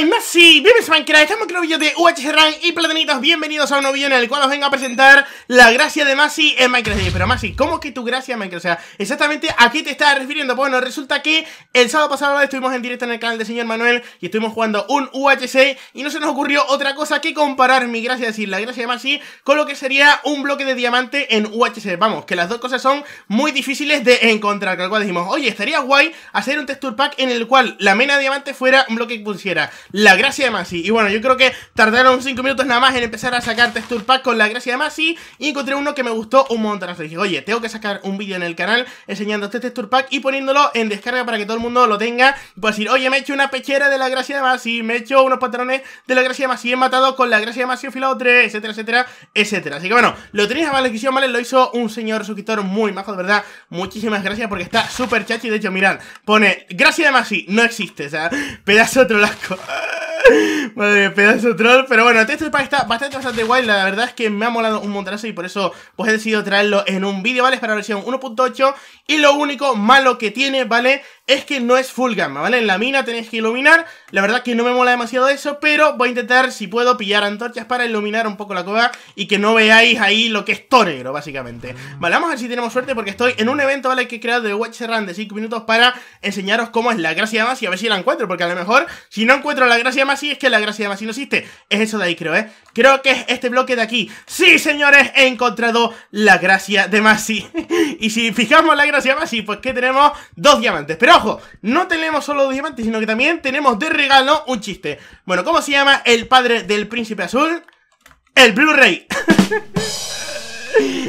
soy Messi, bienvenidos a Minecraft, estamos en un vídeo de UHC Rank y Platanitos, bienvenidos a un nuevo vídeo en el cual os vengo a presentar la gracia de Masi en Minecraft Pero Messi, ¿cómo que tu gracia en Minecraft? O sea, exactamente a qué te estás refiriendo Bueno, resulta que el sábado pasado estuvimos en directo en el canal de señor Manuel y estuvimos jugando un UHC Y no se nos ocurrió otra cosa que comparar mi gracia, es decir, la gracia de Messi con lo que sería un bloque de diamante en UHC Vamos, que las dos cosas son muy difíciles de encontrar, con lo cual dijimos Oye, estaría guay hacer un texture pack en el cual la mena de diamante fuera un bloque que pusiera la gracia de Masi. Y bueno, yo creo que tardaron 5 minutos nada más en empezar a sacar texture pack con la gracia de Masi. Y encontré uno que me gustó un montón. Así dije, oye, tengo que sacar un vídeo en el canal enseñando este texture pack y poniéndolo en descarga para que todo el mundo lo tenga. Y puedo decir, oye, me he hecho una pechera de la gracia de Masi, me he hecho unos patrones de la gracia de Masi, he matado con la gracia de Masi filado 3, etcétera, etcétera, etcétera. Así que bueno, lo tenéis a la descripción, ¿vale? Lo hizo un señor suscriptor muy majo, de verdad. Muchísimas gracias porque está súper chachi. De hecho, mirad, pone, gracia de Masi, no existe, o sea, pedazo de lasco Madre, pedazo troll. Pero bueno, este pack está bastante, bastante guay. La verdad es que me ha molado un montonazo y por eso pues he decidido traerlo en un vídeo, ¿vale? Es para la versión 1.8. Y lo único malo que tiene, ¿vale? Es que no es full gamma, ¿vale? En la mina tenéis que iluminar. La verdad que no me mola demasiado eso, pero voy a intentar, si puedo, pillar antorchas para iluminar un poco la cueva y que no veáis ahí lo que es todo básicamente. Vale, vamos a ver si tenemos suerte porque estoy en un evento, ¿vale? Que he creado de Watch Run de 5 minutos para enseñaros cómo es la gracia más y a ver si la encuentro, porque a lo mejor, si no encuentro la gracia más, así es que la gracia de Masi no existe. Es eso de ahí, creo, ¿eh? Creo que es este bloque de aquí. Sí, señores, he encontrado la gracia de Masi. y si fijamos la gracia de Masi, pues que tenemos dos diamantes. Pero ojo, no tenemos solo dos diamantes, sino que también tenemos de regalo un chiste. Bueno, ¿cómo se llama el padre del príncipe azul? El Blu-ray.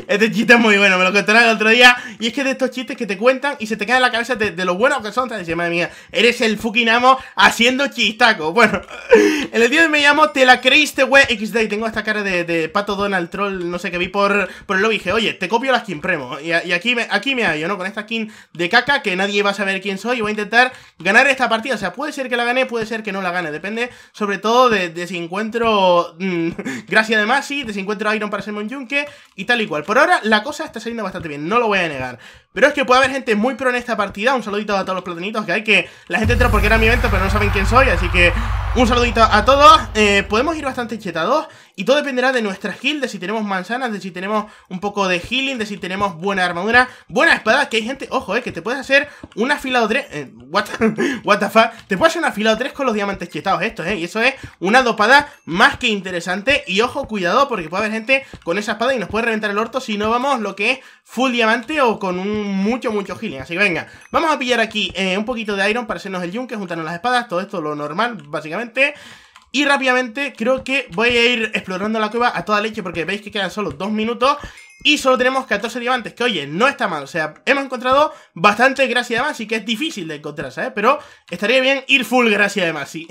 Este chiste es muy bueno, me lo contaron el otro día. Y es que de estos chistes que te cuentan y se te cae en la cabeza de, lo buenos que son. Te dice, madre mía, eres el fucking amo haciendo chistaco. Bueno, en el día de hoy me llamo Te la creíste, wey, XD. Y tengo esta cara de, pato Donald Troll, no sé, qué vi por, por el lobby. dije, oye, te copio la skin premo. Y, aquí, me, aquí me hallo, ¿no? Con esta skin de caca que nadie va a saber quién soy. Y voy a intentar ganar esta partida. O sea, puede ser que la gane, puede ser que no la gane. Depende, sobre todo, de, si encuentro. Mm, gracia de Masi, de si encuentro Iron para Simon yunque y tal Por ahora, la cosa está saliendo bastante bien, no lo voy a negar. Pero es que puede haber gente muy pro en esta partida. Un saludito a todos los platinitos que hay, que la gente entra porque era mi evento, pero no saben quién soy. Así que un saludito a todos. Eh, podemos ir bastante chetados y todo dependerá de nuestra heal. de si tenemos manzanas, de si tenemos un poco de healing, de si tenemos buena armadura, buena espada. Que hay gente, ojo, eh, que te puedes hacer una fila o tres... Eh, what, what, the fuck? Te puedes hacer una fila o tres con los diamantes chetados estos, eh. Y eso es una dopada más que interesante. Y ojo, cuidado, porque puede haber gente con esa espada y nos puede reventar el orto si no vamos lo que es full diamante o con un mucho, mucho healing. Así que venga, vamos a pillar aquí eh, un poquito de iron para hacernos el yunque, juntarnos las espadas, todo esto lo normal, básicamente. Y rápidamente creo que voy a ir explorando la cueva a toda leche porque veis que quedan solo dos minutos y solo tenemos 14 diamantes, que oye, no está mal. O sea, hemos encontrado bastante gracia de Masi que es difícil de encontrar, ¿sabes? Pero estaría bien ir full gracia de Masi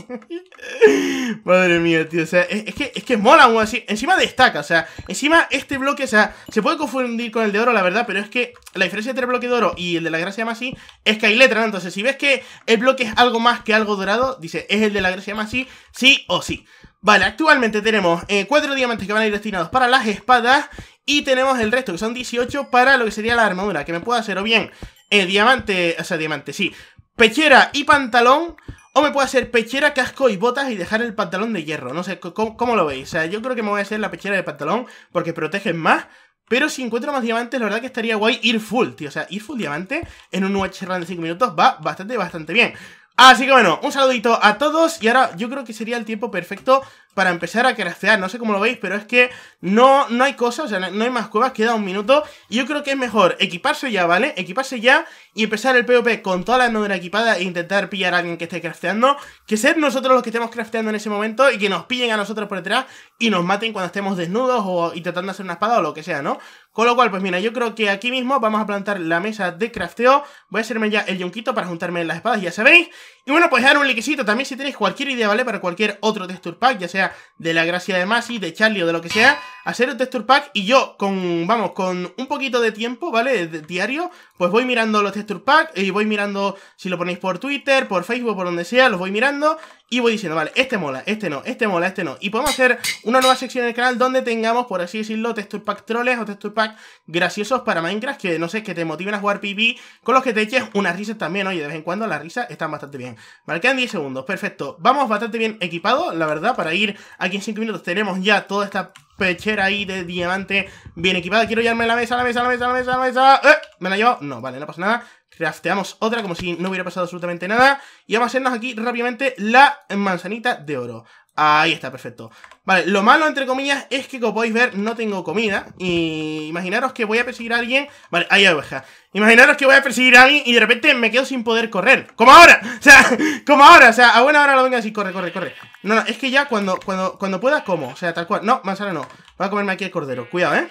Madre mía, tío. O sea, es, que, es mola, así. Encima destaca, o sea, encima este bloque, o sea, se puede confundir con el de oro, la verdad, pero es que la diferencia entre el bloque de oro y el de la gracia de Masi es que hay letra, ¿no? Entonces, si ves que el bloque es algo más que algo dorado, dice, es el de la gracia de Masi, sí o sí. Vale, actualmente tenemos eh, cuatro diamantes que van a ir destinados para las espadas y tenemos el resto, que son 18 para lo que sería la armadura, que me puedo hacer o bien eh, diamante, o sea, diamante, sí, pechera y pantalón, o me puedo hacer pechera, casco y botas y dejar el pantalón de hierro. No sé, ¿cómo, lo veis? O sea, yo creo que me voy a hacer la pechera de pantalón porque protegen más. Pero si encuentro más diamantes, la verdad que estaría guay ir full, tío. O sea, ir full diamante en un watch run de 5 minutos va bastante, bastante bien. Así que bueno, un saludito a todos y ahora yo creo que sería el tiempo perfecto para empezar a craftear. No sé cómo lo veis, pero es que no, no hay cosas, o sea, no hay más cuevas, queda un minuto. Y yo creo que es mejor equiparse ya, ¿vale? Equiparse ya y empezar el P.O.P. con toda la armadura equipada e intentar pillar a alguien que esté crafteando, que ser nosotros los que estemos crafteando en ese momento y que nos pillen a nosotros por detrás y nos maten cuando estemos desnudos o intentando hacer una espada o lo que sea, ¿no? Con lo cual, pues mira, yo creo que aquí mismo vamos a plantar la mesa de crafteo. Voy a hacerme ya el yonquito para juntarme las espadas, ya sabéis. Y bueno, pues dar un likecito también si tenéis cualquier idea, ¿vale? Para cualquier otro texture pack, ya sea de la gracia de Masi, de Charlie o de lo que sea, hacer el texture pack y yo con, vamos, con un poquito de tiempo, ¿vale? diario, pues voy mirando los texture pack y voy mirando si lo ponéis por Twitter, por Facebook, por donde sea, los voy mirando y voy diciendo, vale, este mola, este no, este mola, este no. Y podemos hacer una nueva sección en el canal donde tengamos, por así decirlo, texture pack troles o texture pack graciosos para Minecraft que, no sé, que te motiven a jugar PvP, con los que te eches unas risas también, oye, de vez en cuando las risas están bastante bien. Vale, quedan 10 segundos, perfecto. Vamos bastante bien equipados, la verdad, para ir aquí en 5 minutos tenemos ya toda esta pechera ahí de diamante bien equipada. Quiero llevarme la mesa, la mesa, la mesa, la mesa, la mesa. ¡Eh! ¿Me la llevo? No, vale, no pasa nada. Crafteamos otra como si no hubiera pasado absolutamente nada. Y vamos a hacernos aquí rápidamente la manzanita de oro. Ahí está, perfecto. Vale, lo malo, entre comillas, es que como podéis ver, no tengo comida. Y imaginaros que voy a perseguir a alguien... Vale, ahí hay oveja. Imaginaros que voy a perseguir a alguien y de repente me quedo sin poder correr. ¡Como ahora! O sea, como ahora. O sea, a buena hora lo venga así, corre, corre, corre. No, no, es que ya cuando, cuando, cuando pueda como. O sea, tal cual. No, manzana no. Voy a comerme aquí el cordero. Cuidado, ¿eh?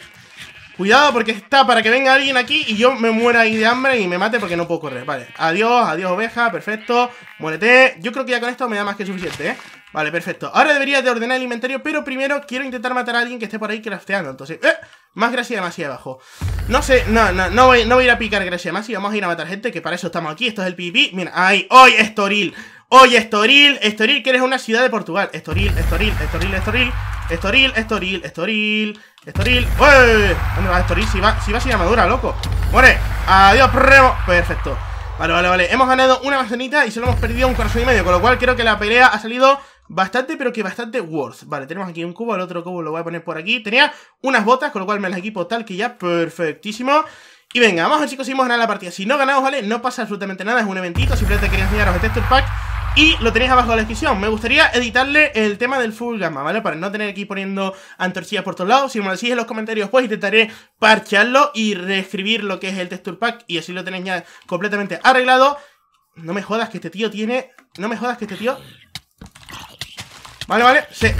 Cuidado porque está para que venga alguien aquí y yo me muera ahí de hambre y me mate porque no puedo correr. Vale, adiós, adiós oveja, perfecto. Muérete. Yo creo que ya con esto me da más que suficiente, ¿eh? Vale, perfecto. Ahora debería de ordenar el inventario, pero primero quiero intentar matar a alguien que esté por ahí crafteando. Entonces, ¡eh! Más gracia más abajo. No sé, no, no, no voy, no voy a ir a picar gracia más y vamos a ir a matar gente, que para eso estamos aquí. Esto es el PvP. Mira, ahí, hoy Estoril. Hoy Estoril, Estoril, que eres una ciudad de Portugal. Estoril, Estoril, Estoril. estoril. Estoril, Estoril, Estoril, Estoril. ¡Uy! ¿Dónde va Estoril? Si va, si va sin armadura, loco. ¡Muere! ¡Adiós, Remo! Perfecto. Vale, vale, vale. Hemos ganado una manzanita y solo hemos perdido un corazón y medio. Con lo cual creo que la pelea ha salido bastante, pero que bastante worth. Vale, tenemos aquí un cubo. El otro cubo lo voy a poner por aquí. Tenía unas botas, con lo cual me las equipo tal que ya perfectísimo. Y venga, vamos chicos, si hemos ganado la partida. Si no ganamos, ¿vale? No pasa absolutamente nada, es un eventito. Simplemente quería enseñaros el este texture pack y lo tenéis abajo en la descripción. Me gustaría editarle el tema del full gamma, ¿vale? Para no tener que ir poniendo antorchillas por todos lados. Si me lo decís en los comentarios, pues intentaré parchearlo y reescribir lo que es el texture pack. Y así lo tenéis ya completamente arreglado. No me jodas que este tío tiene... No me jodas que este tío... Vale, vale, se...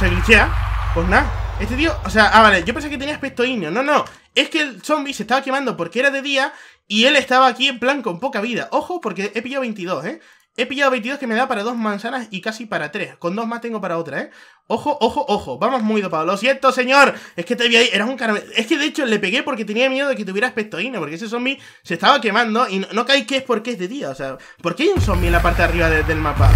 Se glitchea. Pues nada. Este tío... O sea, ah, vale, yo pensé que tenía aspecto indio. No, no. Es que el zombie se estaba quemando porque era de día y él estaba aquí en plan con poca vida. Ojo, porque he pillado 22, ¿eh? He pillado 22 que me da para dos manzanas y casi para tres. Con dos más tengo para otra, ¿eh? Ojo, ojo, ojo. Vamos muy dopados. Lo siento, señor. Es que te vi ahí. Eras un caramelo. Es que de hecho le pegué porque tenía miedo de que tuviera pectoína Porque ese zombie se estaba quemando. Y no, caí que es porque es de día. O sea, ¿por qué hay un zombie en la parte de arriba del mapa?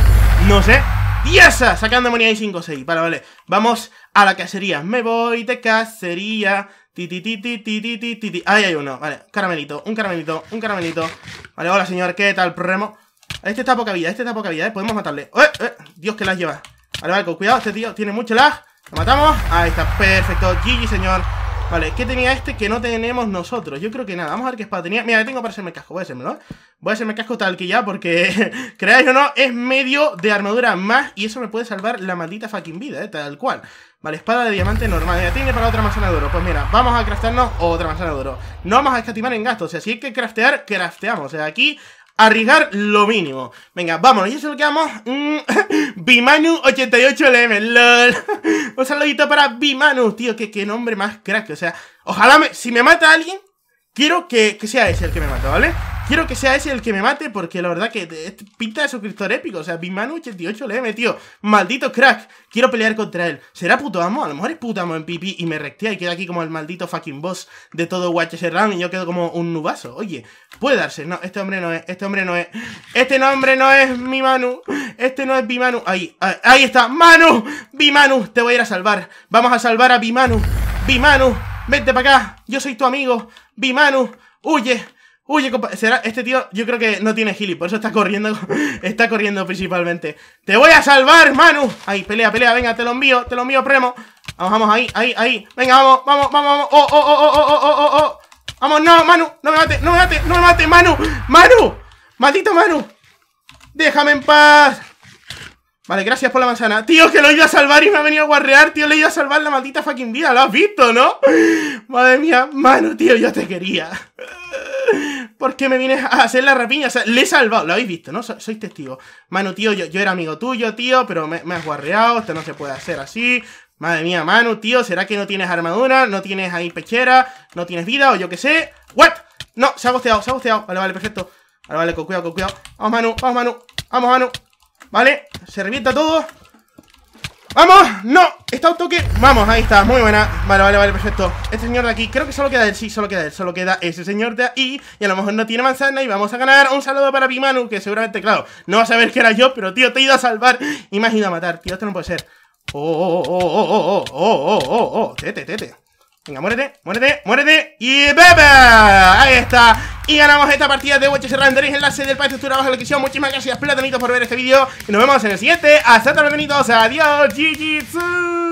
No sé. ¡Diasa! Sacando moneda y 5 6. Vale, vale. Vamos a la cacería. Me voy de cacería. Ti, ti, ti, ti, ti, Ahí hay uno. Vale, caramelito, un caramelito, un caramelito. Vale, hola, señor. ¿Qué tal, remo este está a poca vida, este está poca vida, ¿eh? Podemos matarle. ¡Eh, eh. Dios, que las lleva. Vale, cuidado, este tío tiene mucho lag. Lo matamos. Ahí está, perfecto. GG, señor. Vale, ¿qué tenía este que no tenemos nosotros? Yo creo que nada, vamos a ver qué espada tenía. Mira, tengo para hacerme casco, voy a hacérmelo. ¿eh? Voy a hacerme casco tal que ya, porque creáis o no, es medio de armadura más y eso me puede salvar la maldita fucking vida, ¿eh? tal cual. Vale, espada de diamante normal. Ya tiene para otra manzana de oro. Pues mira, vamos a craftarnos otra manzana de oro. No vamos a escatimar en gastos. O sea, si hay que craftear, crafteamos. O sea, aquí arriesgar lo mínimo. Venga, vámonos. Y eso lo que vamos. Mm, Bimanu88LM. LOL. Un saludito para Bimanu, tío. Que, que nombre más crack. O sea, ojalá me, si me mata alguien, Quiero que, sea ese el que me mata, ¿vale? Quiero que sea ese el que me mate porque la verdad que pinta de suscriptor épico. O sea, Bimanu88 le he metido. Maldito crack. Quiero pelear contra él. ¿Será puto amo? A lo mejor es puto amo en pipí y me rectea y queda aquí como el maldito fucking boss de todo Watches Run y yo quedo como un nubazo. Oye, puede darse. No, este hombre no es. Este hombre no es. Este nombre no es mi Manu. Este no es Bimanu. ahí, ahí está. ¡Manu! Bimanu, te voy a ir a salvar. Vamos a salvar a Bimanu. Bimanu. Vente para acá, yo soy tu amigo, Vi, Manu huye, huye, compa será este tío, yo creo que no tiene gili, por eso está corriendo, está corriendo principalmente. Te voy a salvar, Manu. Ahí, pelea, pelea, venga, te lo envío, te lo envío, premo. Vamos, vamos, ahí, ahí, ahí. Venga, vamos, vamos, vamos, vamos. Oh, oh, oh, oh, oh, oh, oh, oh. Vamos, no, Manu, no me mate, no me mate, no me mate, Manu, Manu, maldito Manu. Déjame en paz. Vale, gracias por la manzana. Tío, que lo he ido a salvar y me ha venido a guarrear, tío. Le he ido a salvar la maldita fucking vida, lo has visto, ¿no? Madre mía, mano, tío, yo te quería. ¿Por qué me vienes a hacer la rapiña? O sea, le he salvado, lo habéis visto, ¿no? sois testigos. Manu, tío, yo, era amigo tuyo, tío, pero me, has guarreado, esto no se puede hacer así. Madre mía, Manu, tío, ¿será que no tienes armadura? ¿No tienes ahí pechera? ¿No tienes vida? ¿O yo qué sé? ¿What? No, se ha gusteado, se ha gusteado. Vale, vale, perfecto. Vale, vale, con cuidado, con cuidado. Vamos, Manu, vamos, Manu. Vamos, Manu. Vale, se revienta todo ¡Vamos! ¡No! Está un toque ¡Vamos! Ahí está, muy buena Vale, vale, vale, perfecto Este señor de aquí, creo que solo queda él Sí, solo queda él Solo queda ese señor de ahí Y a lo mejor no tiene manzana Y vamos a ganar Un saludo para Pimanu Que seguramente, claro No va a saber que era yo Pero tío, te he ido a salvar Y me has ido a matar Tío, esto no puede ser Oh, oh, oh, oh, oh, oh, oh, oh, oh, oh, tete, tete Venga, muérete, muérete, muérete Y bebe, ahí está Y ganamos esta partida de Watch en enlace del país de abajo en la descripción Muchísimas gracias, platanitos, por ver este vídeo Y nos vemos en el siguiente Hasta luego, platanitos, adiós, GG